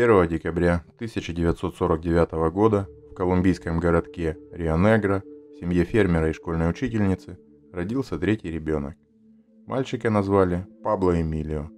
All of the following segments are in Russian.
1 декабря 1949 года в колумбийском городке Рио-Негро в семье фермера и школьной учительницы родился третий ребенок. Мальчика назвали Пабло Эмилио.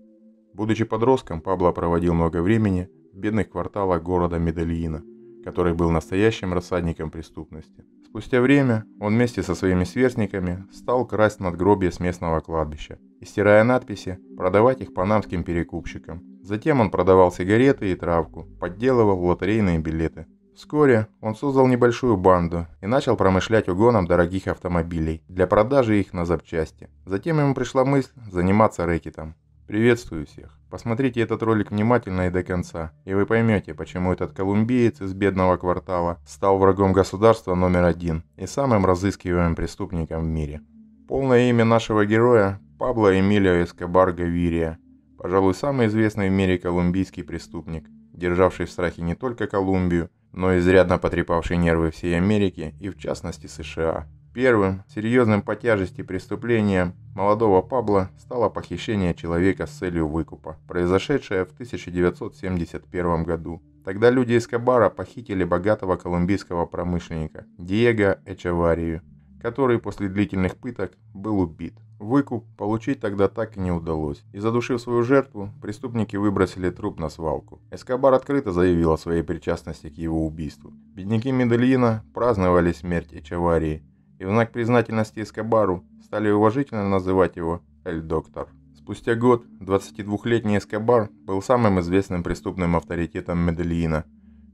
Будучи подростком, Пабло проводил много времени в бедных кварталах города Медельина, который был настоящим рассадником преступности. Спустя время он вместе со своими сверстниками стал красть надгробия с местного кладбища и, стирая надписи, продавать их панамским перекупщикам – Затем он продавал сигареты и травку, подделывал лотерейные билеты. Вскоре он создал небольшую банду и начал промышлять угоном дорогих автомобилей для продажи их на запчасти. Затем ему пришла мысль заниматься рэкетом. Приветствую всех. Посмотрите этот ролик внимательно и до конца, и вы поймете, почему этот колумбиец из бедного квартала стал врагом государства номер один и самым разыскиваемым преступником в мире. Полное имя нашего героя – Пабло Эмилио Эскобар Гавирия, Пожалуй, самый известный в мире колумбийский преступник, державший в страхе не только Колумбию, но и изрядно потрепавший нервы всей Америки и в частности США. Первым серьезным по тяжести преступлением молодого Пабло стало похищение человека с целью выкупа, произошедшее в 1971 году. Тогда люди из Кабара похитили богатого колумбийского промышленника Диего Эчеварию, который после длительных пыток был убит. Выкуп получить тогда так и не удалось, и задушив свою жертву, преступники выбросили труп на свалку. Эскобар открыто заявил о своей причастности к его убийству. Бедняки Медельина праздновали смерть Эчаварии, и в знак признательности Эскобару стали уважительно называть его «Эль-доктор». Спустя год 22-летний Эскобар был самым известным преступным авторитетом Медельина.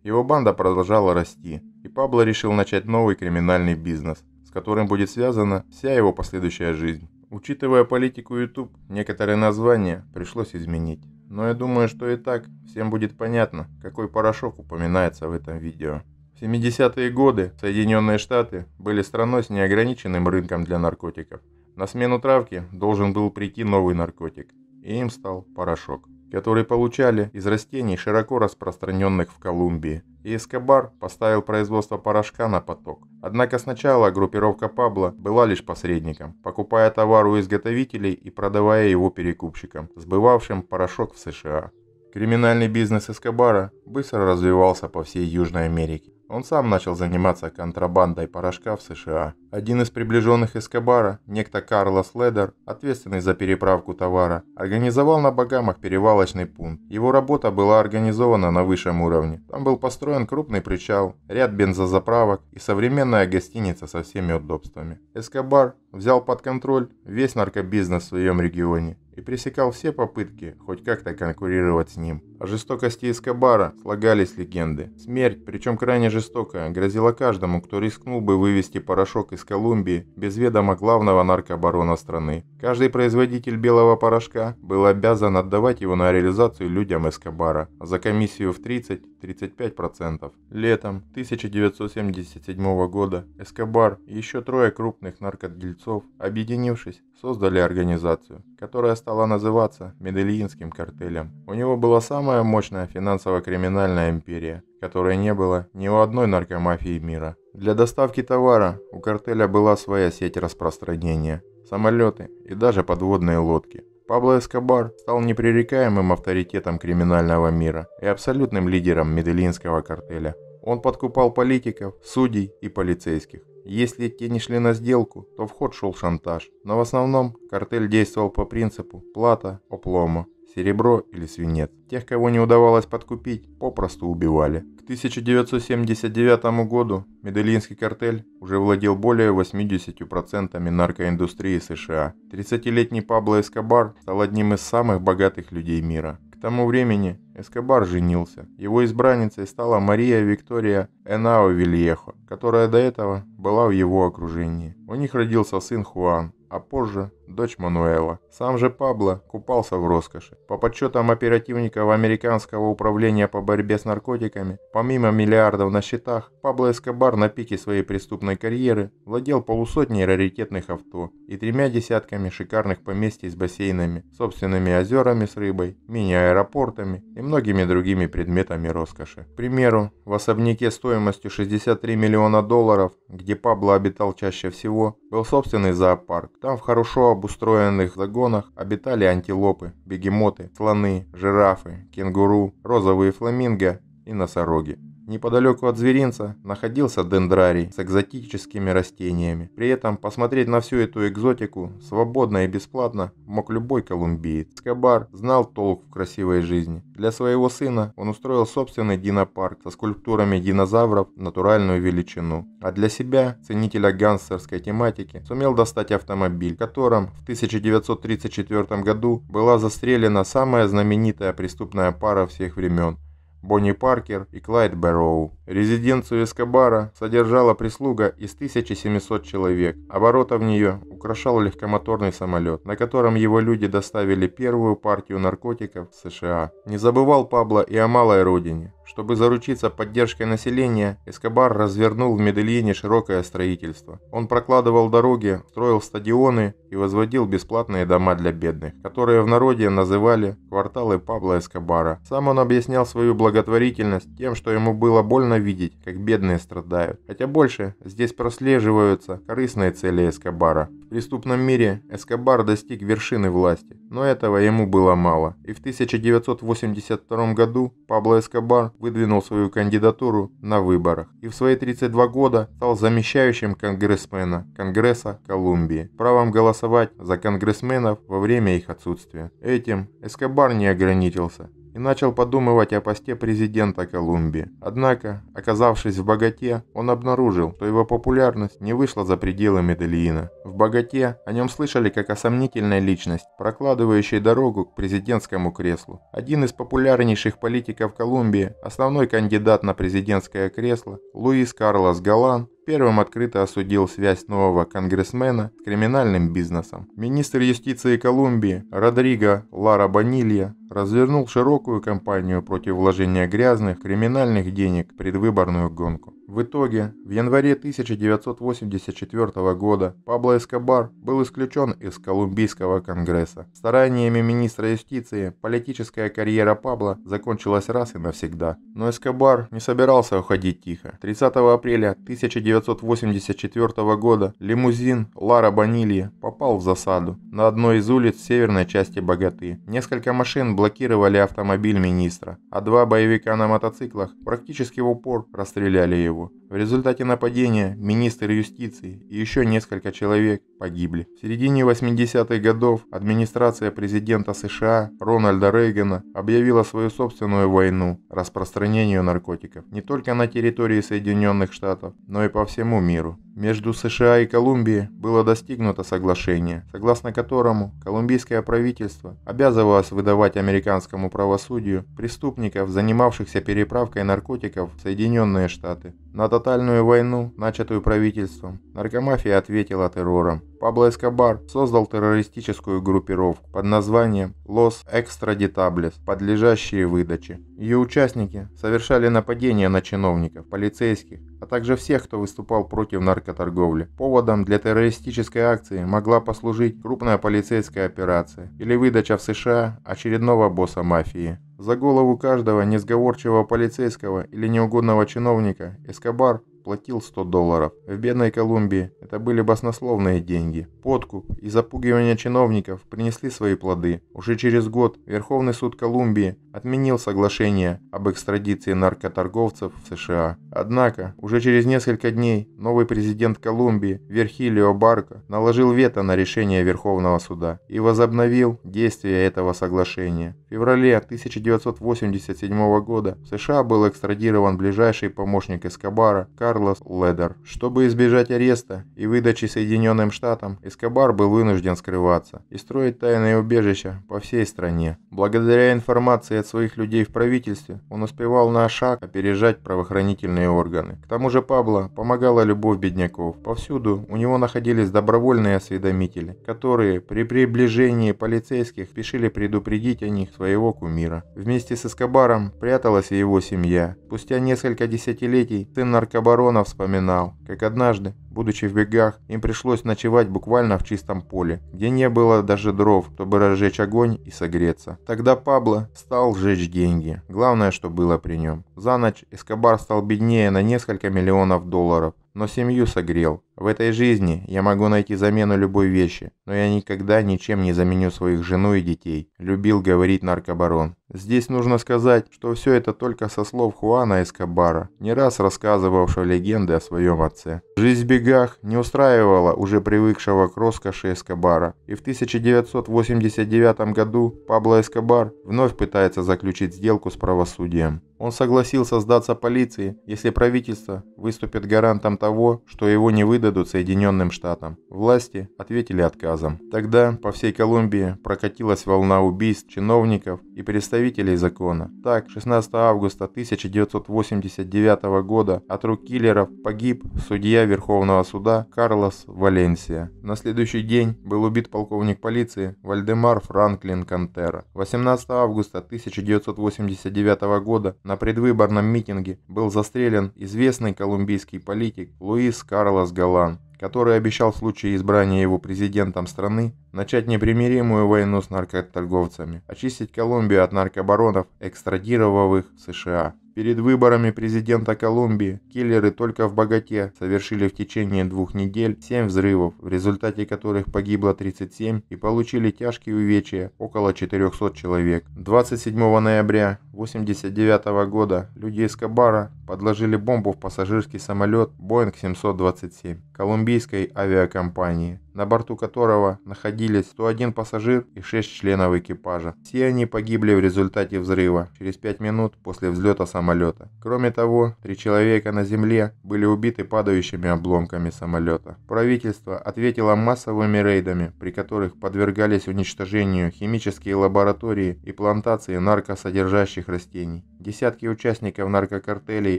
Его банда продолжала расти, и Пабло решил начать новый криминальный бизнес, с которым будет связана вся его последующая жизнь. Учитывая политику YouTube, некоторые названия пришлось изменить. Но я думаю, что и так всем будет понятно, какой порошок упоминается в этом видео. В 70-е годы Соединенные Штаты были страной с неограниченным рынком для наркотиков. На смену травки должен был прийти новый наркотик, и им стал порошок которые получали из растений, широко распространенных в Колумбии. И Эскобар поставил производство порошка на поток. Однако сначала группировка Пабло была лишь посредником, покупая товар у изготовителей и продавая его перекупщикам, сбывавшим порошок в США. Криминальный бизнес Эскобара быстро развивался по всей Южной Америке. Он сам начал заниматься контрабандой порошка в США. Один из приближенных Эскобара, некто Карлос Ледер, ответственный за переправку товара, организовал на Багамах перевалочный пункт. Его работа была организована на высшем уровне. Там был построен крупный причал, ряд бензозаправок и современная гостиница со всеми удобствами. Эскобар взял под контроль весь наркобизнес в своем регионе и пресекал все попытки хоть как-то конкурировать с ним. О жестокости Эскобара слагались легенды. Смерть, причем крайне жестокая, грозила каждому, кто рискнул бы вывести порошок из Колумбии без ведома главного наркобарона страны. Каждый производитель белого порошка был обязан отдавать его на реализацию людям Эскобара а за комиссию в 30-35%. Летом 1977 года Эскобар и еще трое крупных наркодельцов, объединившись, создали организацию, которая стала называться Медельинским картелем. У него было самое самая мощная финансово-криминальная империя, которой не было ни у одной наркомафии мира. Для доставки товара у картеля была своя сеть распространения, самолеты и даже подводные лодки. Пабло Эскобар стал непререкаемым авторитетом криминального мира и абсолютным лидером медельинского картеля. Он подкупал политиков, судей и полицейских. Если те не шли на сделку, то в ход шел шантаж. Но в основном картель действовал по принципу «плата – оплома» серебро или свинец. Тех, кого не удавалось подкупить, попросту убивали. К 1979 году Медельинский картель уже владел более 80% наркоиндустрии США. 30-летний Пабло Эскобар стал одним из самых богатых людей мира. К тому времени Эскобар женился. Его избранницей стала Мария Виктория Энао Вильехо, которая до этого была в его окружении. У них родился сын Хуан, а позже дочь Мануэла. Сам же Пабло купался в роскоши. По подсчетам оперативников американского управления по борьбе с наркотиками, помимо миллиардов на счетах, Пабло Эскобар на пике своей преступной карьеры владел полусотней раритетных авто и тремя десятками шикарных поместий с бассейнами, собственными озерами с рыбой, мини-аэропортами и многими другими предметами роскоши. К примеру, в особняке стоимостью 63 миллиона долларов, где Пабло обитал чаще всего, был собственный зоопарк. Там в хорошо обустроенных загонах обитали антилопы, бегемоты, слоны, жирафы, кенгуру, розовые фламинго и носороги. Неподалеку от зверинца находился дендрарий с экзотическими растениями. При этом посмотреть на всю эту экзотику свободно и бесплатно мог любой колумбиец. Скобар знал толк в красивой жизни. Для своего сына он устроил собственный динопарк со скульптурами динозавров натуральную величину. А для себя, ценителя гангстерской тематики, сумел достать автомобиль, которым в 1934 году была застрелена самая знаменитая преступная пара всех времен – Бонни Паркер и Клайд Бэрроу. Резиденцию Эскобара содержала прислуга из 1700 человек. Оборота а в нее украшал легкомоторный самолет, на котором его люди доставили первую партию наркотиков в США. Не забывал Пабло и о малой родине. Чтобы заручиться поддержкой населения, Эскобар развернул в Медельине широкое строительство. Он прокладывал дороги, строил стадионы и возводил бесплатные дома для бедных, которые в народе называли «кварталы Пабло Эскобара». Сам он объяснял свою благотворительность тем, что ему было больно видеть, как бедные страдают. Хотя больше здесь прослеживаются корыстные цели Эскобара. В преступном мире Эскобар достиг вершины власти, но этого ему было мало. И в 1982 году Пабло Эскобар выдвинул свою кандидатуру на выборах и в свои 32 года стал замещающим конгрессмена Конгресса Колумбии, правом голосовать за конгрессменов во время их отсутствия. Этим Эскобар не ограничился, и начал подумывать о посте президента Колумбии. Однако, оказавшись в богате, он обнаружил, что его популярность не вышла за пределы Медельина. В богате о нем слышали как о сомнительной личности, прокладывающей дорогу к президентскому креслу. Один из популярнейших политиков Колумбии, основной кандидат на президентское кресло, Луис Карлос Галан, первым открыто осудил связь нового конгрессмена с криминальным бизнесом. Министр юстиции Колумбии Родриго Лара Банилья развернул широкую кампанию против вложения грязных криминальных денег в предвыборную гонку. В итоге, в январе 1984 года Пабло Эскобар был исключен из Колумбийского конгресса. Стараниями министра юстиции политическая карьера Пабло закончилась раз и навсегда. Но Эскобар не собирался уходить тихо. 30 апреля 1984 года лимузин Лара Банилья попал в засаду на одной из улиц северной части Богаты. Несколько машин блокировали автомобиль министра, а два боевика на мотоциклах практически в упор расстреляли его. В результате нападения министр юстиции и еще несколько человек погибли. В середине 80-х годов администрация президента США Рональда Рейгана объявила свою собственную войну распространению наркотиков не только на территории Соединенных Штатов, но и по всему миру. Между США и Колумбией было достигнуто соглашение, согласно которому колумбийское правительство обязывалось выдавать американскому правосудию преступников, занимавшихся переправкой наркотиков в Соединенные Штаты. На тотальную войну, начатую правительством, наркомафия ответила террором. Пабло Эскобар создал террористическую группировку под названием «Лос Экстрадитаблес», подлежащие выдаче. Ее участники совершали нападения на чиновников, полицейских, а также всех, кто выступал против наркоторговли. Поводом для террористической акции могла послужить крупная полицейская операция или выдача в США очередного босса мафии. За голову каждого несговорчивого полицейского или неугодного чиновника Эскобар платил 100 долларов. В бедной Колумбии это были баснословные деньги. Подкуп и запугивание чиновников принесли свои плоды. Уже через год Верховный суд Колумбии отменил соглашение об экстрадиции наркоторговцев в США. Однако, уже через несколько дней новый президент Колумбии Верхилио Барко наложил вето на решение Верховного суда и возобновил действие этого соглашения. В феврале 1987 года в США был экстрадирован ближайший помощник Эскобара Карлос Ледер. Чтобы избежать ареста и выдачи Соединенным Штатам, Эскобар был вынужден скрываться и строить тайные убежища по всей стране. Благодаря информации от своих людей в правительстве, он успевал на шаг опережать правоохранительные органы. К тому же Пабло помогала любовь бедняков. Повсюду у него находились добровольные осведомители, которые при приближении полицейских спешили предупредить о них своего кумира. Вместе с Эскобаром пряталась и его семья. Спустя несколько десятилетий сын наркобарона вспоминал, как однажды, будучи в бегах, им пришлось ночевать буквально в чистом поле, где не было даже дров, чтобы разжечь огонь и согреться. Тогда Пабло стал сжечь деньги. Главное, что было при нем. За ночь Эскобар стал беднее на несколько миллионов долларов, но семью согрел. В этой жизни я могу найти замену любой вещи, но я никогда ничем не заменю своих жену и детей», – любил говорить наркобарон. Здесь нужно сказать, что все это только со слов Хуана Эскобара, не раз рассказывавшего легенды о своем отце. Жизнь в бегах не устраивала уже привыкшего к роскоши Эскобара, и в 1989 году Пабло Эскобар вновь пытается заключить сделку с правосудием. Он согласился сдаться полиции, если правительство выступит гарантом того, что его не выдадут выдадут Соединенным Штатам. Власти ответили отказом. Тогда по всей Колумбии прокатилась волна убийств чиновников и представителей закона. Так, 16 августа 1989 года от рук киллеров погиб судья Верховного суда Карлос Валенсия. На следующий день был убит полковник полиции Вальдемар Франклин Кантера. 18 августа 1989 года на предвыборном митинге был застрелен известный колумбийский политик Луис Карлос Галан план, который обещал в случае избрания его президентом страны начать непримиримую войну с наркоторговцами, очистить Колумбию от наркобаронов, экстрадировав их в США. Перед выборами президента Колумбии киллеры только в богате совершили в течение двух недель 7 взрывов, в результате которых погибло 37 и получили тяжкие увечья около 400 человек. 27 ноября 1989 года люди из Кабара подложили бомбу в пассажирский самолет Boeing 727 колумбийской авиакомпании, на борту которого находились 101 пассажир и 6 членов экипажа. Все они погибли в результате взрыва через 5 минут после взлета самолета. Кроме того, три человека на земле были убиты падающими обломками самолета. Правительство ответило массовыми рейдами, при которых подвергались уничтожению химические лаборатории и плантации наркосодержащих растений десятки участников наркокартелей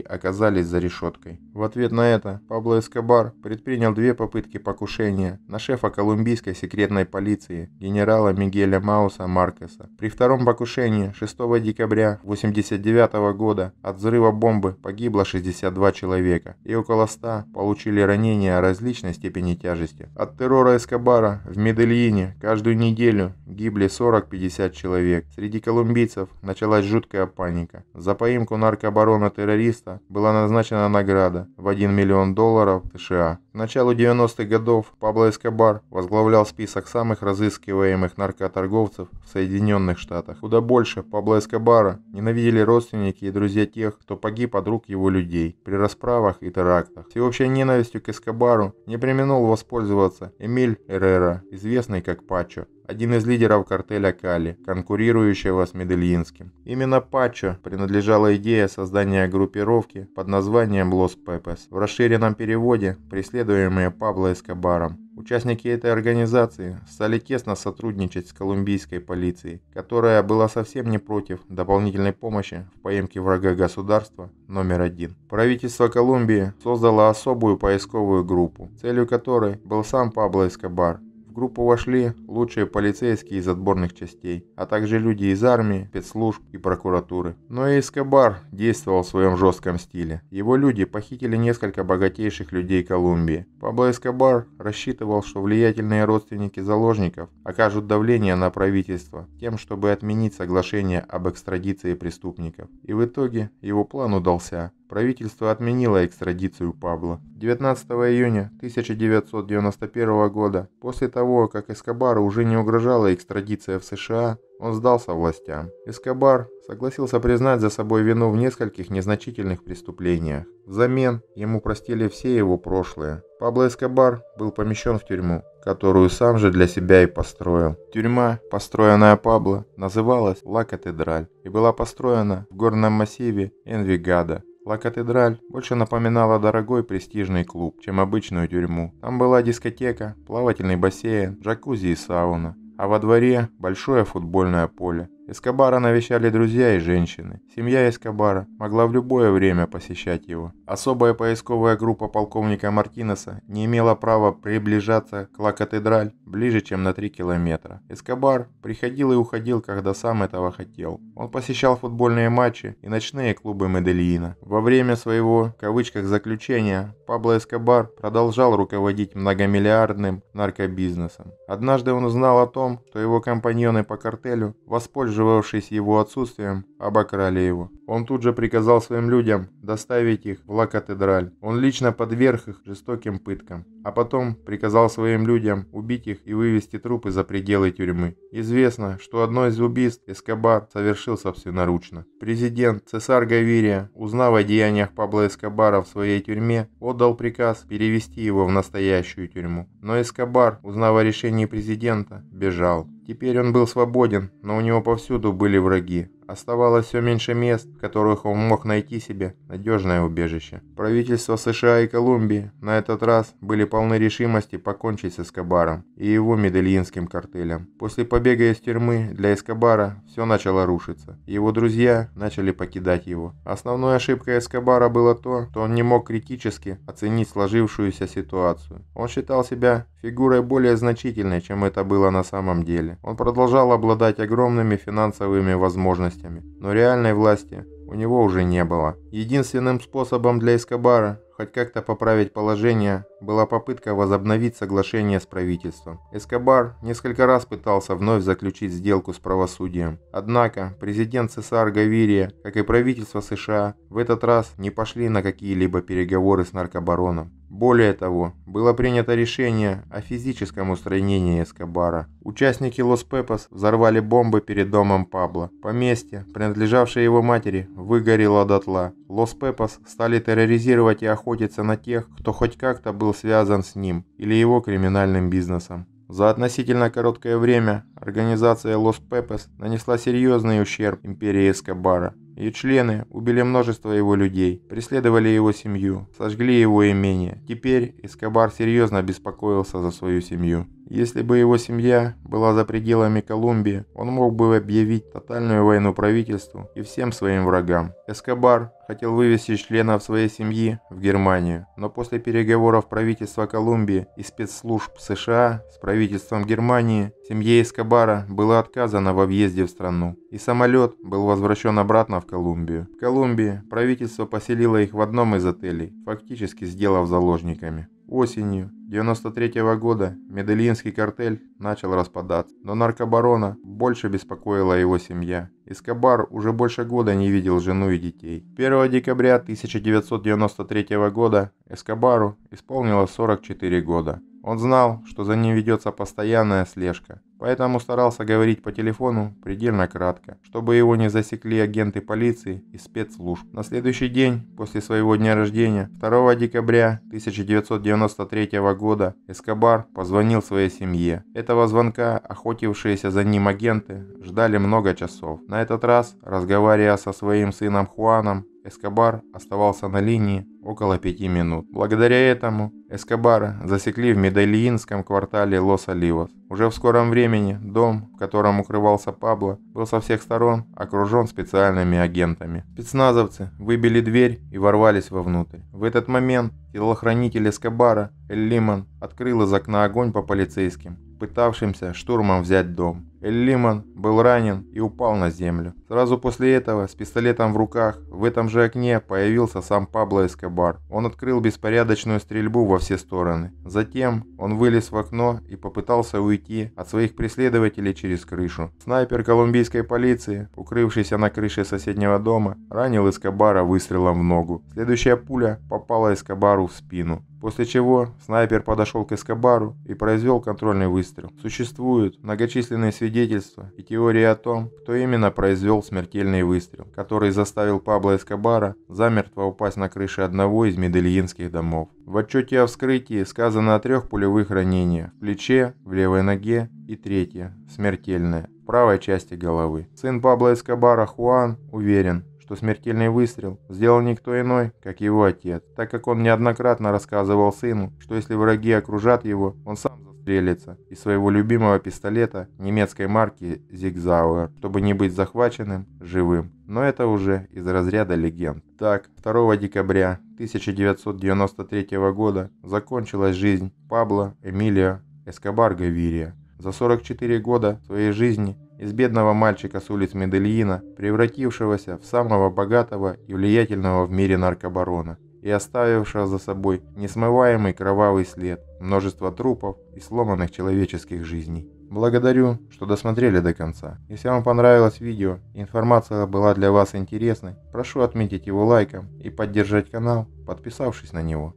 оказались за решеткой. В ответ на это Пабло Эскобар предпринял две попытки покушения на шефа колумбийской секретной полиции генерала Мигеля Мауса Маркеса. При втором покушении 6 декабря 1989 года от взрыва бомбы погибло 62 человека и около 100 получили ранения различной степени тяжести. От террора Эскобара в Медельине каждую неделю гибли 40-50 человек. Среди колумбийцев началась жуткая паника. За поимку наркобарона-террориста была назначена награда в 1 миллион долларов США началу 90-х годов Пабло Эскобар возглавлял список самых разыскиваемых наркоторговцев в Соединенных Штатах. Куда больше Пабло Эскобара ненавидели родственники и друзья тех, кто погиб от рук его людей при расправах и терактах. Всеобщей ненавистью к Эскобару не применил воспользоваться Эмиль Эррера, известный как Пачо, один из лидеров картеля Кали, конкурирующего с Медельинским. Именно Пачо принадлежала идея создания группировки под названием Лос Пепес. В расширенном переводе преследование преследуемые Пабло Эскобаром. Участники этой организации стали тесно сотрудничать с колумбийской полицией, которая была совсем не против дополнительной помощи в поимке врага государства номер один. Правительство Колумбии создало особую поисковую группу, целью которой был сам Пабло Эскобар, группу вошли лучшие полицейские из отборных частей, а также люди из армии, спецслужб и прокуратуры. Но и Эскобар действовал в своем жестком стиле. Его люди похитили несколько богатейших людей Колумбии. Пабло Эскобар рассчитывал, что влиятельные родственники заложников окажут давление на правительство тем, чтобы отменить соглашение об экстрадиции преступников. И в итоге его план удался правительство отменило экстрадицию Пабло. 19 июня 1991 года, после того, как Эскобару уже не угрожала экстрадиция в США, он сдался властям. Эскобар согласился признать за собой вину в нескольких незначительных преступлениях. Взамен ему простили все его прошлые. Пабло Эскобар был помещен в тюрьму, которую сам же для себя и построил. Тюрьма, построенная Пабло, называлась Ла Катедраль и была построена в горном массиве Энвигада, Ла Катедраль больше напоминала дорогой престижный клуб, чем обычную тюрьму. Там была дискотека, плавательный бассейн, джакузи и сауна. А во дворе большое футбольное поле. Эскобара навещали друзья и женщины. Семья Эскобара могла в любое время посещать его. Особая поисковая группа полковника Мартинеса не имела права приближаться к Ла-Катедраль ближе, чем на 3 километра. Эскобар приходил и уходил, когда сам этого хотел. Он посещал футбольные матчи и ночные клубы Медельина. Во время своего, в кавычках, заключения Пабло Эскобар продолжал руководить многомиллиардным наркобизнесом. Однажды он узнал о том, что его компаньоны по картелю воспользовались воспользовавшись его отсутствием, обокрали его. Он тут же приказал своим людям доставить их в Ла-Катедраль. Он лично подверг их жестоким пыткам а потом приказал своим людям убить их и вывести трупы за пределы тюрьмы. Известно, что одно из убийств Эскобар совершил собственноручно. Президент Цесар Гавирия, узнав о деяниях Пабло Эскобара в своей тюрьме, отдал приказ перевести его в настоящую тюрьму. Но Эскобар, узнав о решении президента, бежал. Теперь он был свободен, но у него повсюду были враги оставалось все меньше мест, в которых он мог найти себе надежное убежище. Правительства США и Колумбии на этот раз были полны решимости покончить с Эскобаром и его медельинским картелем. После побега из тюрьмы для Эскобара все начало рушиться. Его друзья начали покидать его. Основной ошибкой Эскобара было то, что он не мог критически оценить сложившуюся ситуацию. Он считал себя фигурой более значительной, чем это было на самом деле. Он продолжал обладать огромными финансовыми возможностями возможностями, но реальной власти у него уже не было. Единственным способом для Эскобара хоть как-то поправить положение, была попытка возобновить соглашение с правительством. Эскобар несколько раз пытался вновь заключить сделку с правосудием. Однако президент СССР Гавирия, как и правительство США, в этот раз не пошли на какие-либо переговоры с наркобароном. Более того, было принято решение о физическом устранении Эскобара. Участники Лос-Пепос взорвали бомбы перед домом Пабло. Поместье, принадлежавшее его матери, выгорело дотла. Лос-Пепос стали терроризировать и охотиться на тех, кто хоть как-то был связан с ним или его криминальным бизнесом. За относительно короткое время организация лос пепос нанесла серьезный ущерб империи Эскобара. Ее члены убили множество его людей, преследовали его семью, сожгли его имение. Теперь Эскобар серьезно беспокоился за свою семью. Если бы его семья была за пределами Колумбии, он мог бы объявить тотальную войну правительству и всем своим врагам. Эскобар хотел вывести членов своей семьи в Германию, но после переговоров правительства Колумбии и спецслужб США с правительством Германии, семье Эскобара было отказано во въезде в страну, и самолет был возвращен обратно в Колумбию. В Колумбии правительство поселило их в одном из отелей, фактически сделав заложниками. Осенью 1993 -го года Медельинский картель начал распадаться, но наркобарона больше беспокоила его семья. Эскобар уже больше года не видел жену и детей. 1 декабря 1993 года Эскобару исполнилось 44 года. Он знал, что за ним ведется постоянная слежка, поэтому старался говорить по телефону предельно кратко, чтобы его не засекли агенты полиции и спецслужб. На следующий день после своего дня рождения, 2 декабря 1993 года, года Эскобар позвонил своей семье. Этого звонка охотившиеся за ним агенты ждали много часов. На этот раз, разговаривая со своим сыном Хуаном, Эскобар оставался на линии около пяти минут. Благодаря этому Эскобара засекли в медельинском квартале Лос-Оливос. Уже в скором времени дом, в котором укрывался Пабло, был со всех сторон окружен специальными агентами. Спецназовцы выбили дверь и ворвались вовнутрь. В этот момент телохранитель Эскобара Эль Лиман открыл из окна огонь по полицейским, пытавшимся штурмом взять дом. Эллиман был ранен и упал на землю. Сразу после этого, с пистолетом в руках, в этом же окне появился сам Пабло Эскобар. Он открыл беспорядочную стрельбу во все стороны. Затем он вылез в окно и попытался уйти от своих преследователей через крышу. Снайпер колумбийской полиции, укрывшийся на крыше соседнего дома, ранил Эскобара выстрелом в ногу. Следующая пуля попала Эскобару в спину. После чего снайпер подошел к Эскобару и произвел контрольный выстрел. Существуют многочисленные свидетельства и теории о том, кто именно произвел смертельный выстрел, который заставил Пабло Эскобара замертво упасть на крыше одного из медельинских домов. В отчете о вскрытии сказано о трех пулевых ранениях – в плече, в левой ноге и третье – смертельное – в правой части головы. Сын Пабло Эскобара Хуан уверен, что смертельный выстрел сделал никто иной, как его отец, так как он неоднократно рассказывал сыну, что если враги окружат его, он сам застрелится из своего любимого пистолета немецкой марки «Зигзауэр», чтобы не быть захваченным живым. Но это уже из разряда легенд. Так, 2 декабря 1993 года закончилась жизнь Пабло Эмилио Эскобар Гавирия. За 44 года своей жизни из бедного мальчика с улиц Медельина, превратившегося в самого богатого и влиятельного в мире наркобарона и оставившего за собой несмываемый кровавый след, множество трупов и сломанных человеческих жизней. Благодарю, что досмотрели до конца. Если вам понравилось видео и информация была для вас интересной, прошу отметить его лайком и поддержать канал, подписавшись на него.